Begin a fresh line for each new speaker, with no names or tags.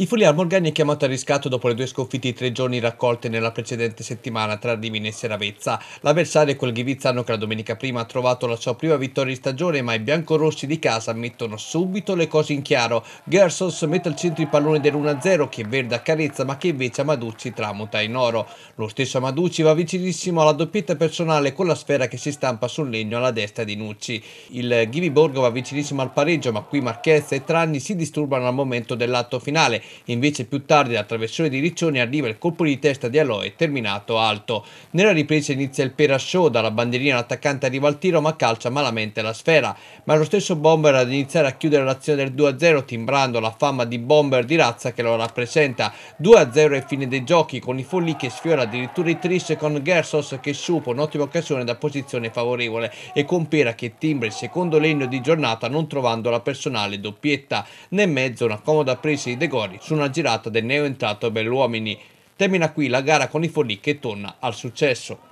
Il Fulia Morgani è chiamato a riscatto dopo le due sconfitte di tre giorni raccolte nella precedente settimana tra Rimini e Seravezza. L'avversario è quel Ghivizzano che la domenica prima ha trovato la sua prima vittoria di stagione, ma i biancorossi di casa mettono subito le cose in chiaro. Gersons mette al centro il pallone dell'1-0 che Verde accarezza ma che invece Amaducci tramuta in oro. Lo stesso Amaducci va vicinissimo alla doppietta personale con la sfera che si stampa sul legno alla destra di Nucci. Il Ghiviborgo va vicinissimo al pareggio ma qui Marchezza e Tranni si disturbano al momento dell'atto finale. Invece più tardi dal traversone di Riccioni arriva il colpo di testa di Aloe terminato alto. Nella ripresa inizia il pera show, dalla bandierina l'attaccante arriva al tiro ma calcia malamente la sfera. Ma è lo stesso Bomber ad iniziare a chiudere l'azione del 2-0 timbrando la fama di Bomber di razza che lo rappresenta. 2-0 è fine dei giochi con i folli che sfiora addirittura i tris con Gersos che supo un'ottima occasione da posizione favorevole e con Pera che timbra il secondo legno di giornata non trovando la personale doppietta. Nel mezzo una comoda presa di De Gori su una girata del neoentrato Belluomini. Termina qui la gara con i Forlì che torna al successo.